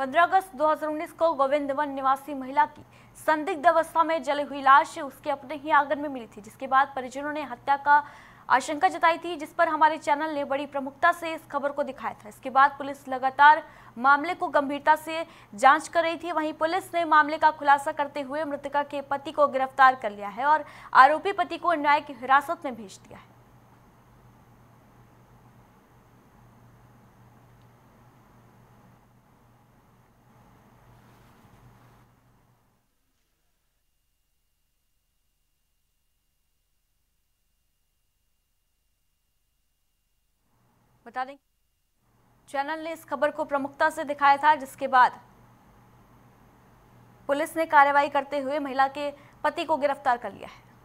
15 अगस्त 2019 को गोविंद वन निवासी महिला की संदिग्ध अवस्था में जली हुई लाश उसके अपने ही आंगन में मिली थी जिसके बाद परिजनों ने हत्या का आशंका जताई थी जिस पर हमारे चैनल ने बड़ी प्रमुखता से इस खबर को दिखाया था इसके बाद पुलिस लगातार मामले को गंभीरता से जांच कर रही थी वहीं पुलिस ने मामले का खुलासा करते हुए मृतका के पति को गिरफ्तार कर लिया है और आरोपी पति को न्यायिक हिरासत में भेज दिया है बता दें चैनल ने इस खबर को प्रमुखता से दिखाया था जिसके बाद पुलिस ने कार्रवाई करते हुए महिला के पति को गिरफ्तार कर लिया है